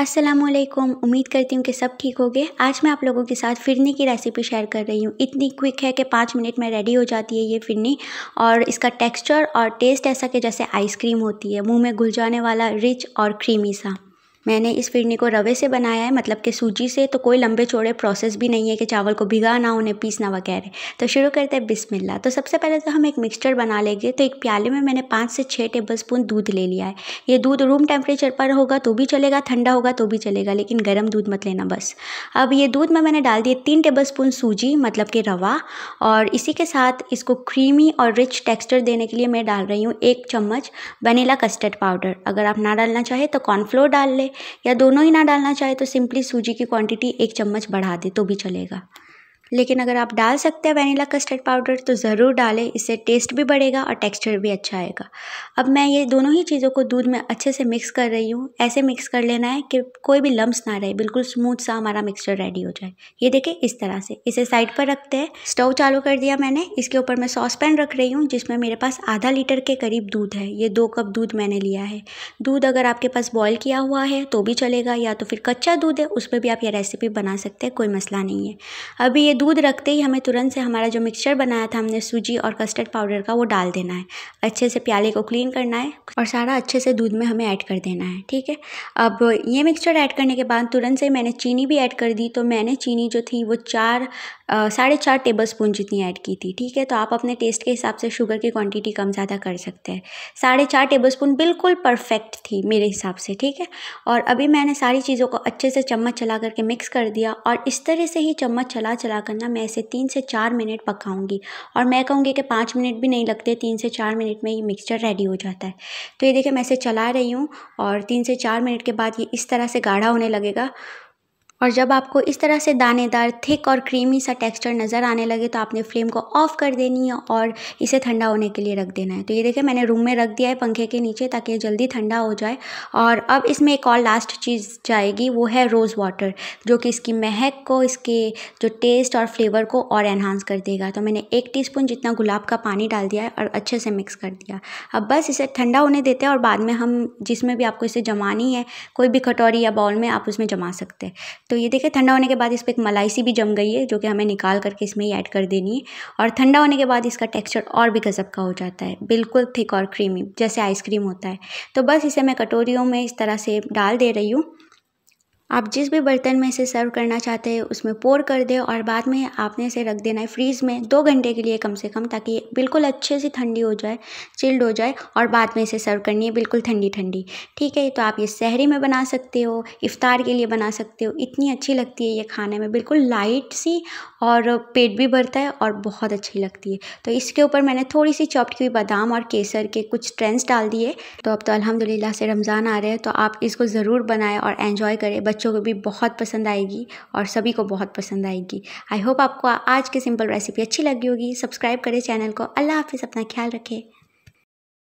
असलम उम्मीद करती हूँ कि सब ठीक हो गए आज मैं आप लोगों के साथ फिरनी की रेसिपी शेयर कर रही हूँ इतनी क्विक है कि पाँच मिनट में रेडी हो जाती है ये फिरनी और इसका टेक्सचर और टेस्ट ऐसा कि जैसे आइसक्रीम होती है मुंह में घुल जाने वाला रिच और क्रीमी सा मैंने इस फिरनी को रवे से बनाया है मतलब कि सूजी से तो कोई लंबे चौड़े प्रोसेस भी नहीं है कि चावल को भिगा ना उन्हें पीसना वगैरह तो शुरू करते हैं बिस्मिल्ला तो सबसे पहले तो हम एक मिक्सचर बना लेंगे तो एक प्याले में मैंने पाँच से छः टेबल स्पून दूध ले लिया है ये दूध रूम टेम्परेचर पर होगा तो भी चलेगा ठंडा होगा तो भी चलेगा लेकिन गर्म दूध मत लेना बस अब ये दूध में मैंने डाल दिए तीन टेबल स्पून सूजी मतलब कि रवा और इसी के साथ इसको क्रीमी और रिच टेक्स्चर देने के लिए मैं डाल रही हूँ एक चम्मच वनीला कस्टर्ड पाउडर अगर आप ना डालना चाहें तो कॉर्नफ्लोर डाल लें या दोनों ही ना डालना चाहे तो सिंपली सूजी की क्वांटिटी एक चम्मच बढ़ा दे तो भी चलेगा लेकिन अगर आप डाल सकते हैं वनीला कस्टर्ड पाउडर तो ज़रूर डालें इससे टेस्ट भी बढ़ेगा और टेक्सचर भी अच्छा आएगा अब मैं ये दोनों ही चीज़ों को दूध में अच्छे से मिक्स कर रही हूँ ऐसे मिक्स कर लेना है कि कोई भी लम्ब ना रहे बिल्कुल स्मूथ सा हमारा मिक्सचर रेडी हो जाए ये देखें इस तरह से इसे साइड पर रखते हैं स्टोव चालू कर दिया मैंने इसके ऊपर मैं सॉस पैन रख रही हूँ जिसमें मेरे पास आधा लीटर के करीब दूध है ये दो कप दूध मैंने लिया है दूध अगर आपके पास बॉयल किया हुआ है तो भी चलेगा या तो फिर कच्चा दूध है उस पर भी आप ये रेसिपी बना सकते हैं कोई मसला नहीं है अभी ये दूध रखते ही हमें तुरंत से हमारा जो मिक्सचर बनाया था हमने सूजी और कस्टर्ड पाउडर का वो डाल देना है अच्छे से प्याले को क्लीन करना है और सारा अच्छे से दूध में हमें ऐड कर देना है ठीक है अब ये मिक्सचर ऐड करने के बाद तुरंत से मैंने चीनी भी ऐड कर दी तो मैंने चीनी जो थी वो चार साढ़े चार टेबल स्पून जितनी ऐड की थी ठीक है तो आप अपने टेस्ट के हिसाब से शुगर की क्वांटिटी कम ज़्यादा कर सकते हैं साढ़े चार टेबल स्पून बिल्कुल परफेक्ट थी मेरे हिसाब से ठीक है और अभी मैंने सारी चीज़ों को अच्छे से चम्मच चला करके मिक्स कर दिया और इस तरह से ही चम्मच चला चला कर ना मैं इसे तीन से चार मिनट पकाऊँगी और मैं कहूँगी कि पाँच मिनट भी नहीं लगते तीन से चार मिनट में ये मिक्सचर रेडी हो जाता है तो ये देखिए मैं इसे चला रही हूँ और तीन से चार मिनट के बाद ये इस तरह से गाढ़ा होने लगेगा और जब आपको इस तरह से दानेदार थिक और क्रीमी सा टेक्सचर नज़र आने लगे तो आपने फ्लेम को ऑफ़ कर देनी है और इसे ठंडा होने के लिए रख देना है तो ये देखिए मैंने रूम में रख दिया है पंखे के नीचे ताकि जल्दी ठंडा हो जाए और अब इसमें एक और लास्ट चीज़ जाएगी वो है रोज़ वाटर जो कि इसकी महक को इसके जो टेस्ट और फ्लेवर को और एनहांस कर देगा तो मैंने एक टी जितना गुलाब का पानी डाल दिया है और अच्छे से मिक्स कर दिया अब बस इसे ठंडा होने देते हैं और बाद में हम जिसमें भी आपको इसे जमानी है कोई भी कटोरी या बाउल में आप उसमें जमा सकते हैं तो ये देखिए ठंडा होने के बाद इस पर एक मलाइसी भी जम गई है जो कि हमें निकाल करके इसमें ही ऐड कर देनी है और ठंडा होने के बाद इसका टेक्सचर और भी गज़ब का हो जाता है बिल्कुल थिक और क्रीमी जैसे आइसक्रीम होता है तो बस इसे मैं कटोरियों में इस तरह से डाल दे रही हूँ आप जिस भी बर्तन में इसे सर्व करना चाहते हैं उसमें पोर कर दें और बाद में आपने इसे रख देना है फ्रीज़ में दो घंटे के लिए कम से कम ताकि बिल्कुल अच्छे से ठंडी हो जाए चिल्ड हो जाए और बाद में इसे सर्व करनी है बिल्कुल ठंडी ठंडी ठीक है तो आप ये शहरी में बना सकते हो इफ़ार के लिए बना सकते हो इतनी अच्छी लगती है ये खाने में बिल्कुल लाइट सी और पेट भी भरता है और बहुत अच्छी लगती है तो इसके ऊपर मैंने थोड़ी सी चॉप्ड की बादाम और केसर के कुछ ट्रेंड्स डाल दिए तो अब तो अल्हम्दुलिल्लाह से रमज़ान आ रहे हैं तो आप इसको ज़रूर बनाएं और एंजॉय करें बच्चों को भी बहुत पसंद आएगी और सभी को बहुत पसंद आएगी आई होप आपको आज की सिंपल रेसिपी अच्छी लगी होगी सब्सक्राइब करें चैनल को अल्लाह हाफिज़ अपना ख्याल रखें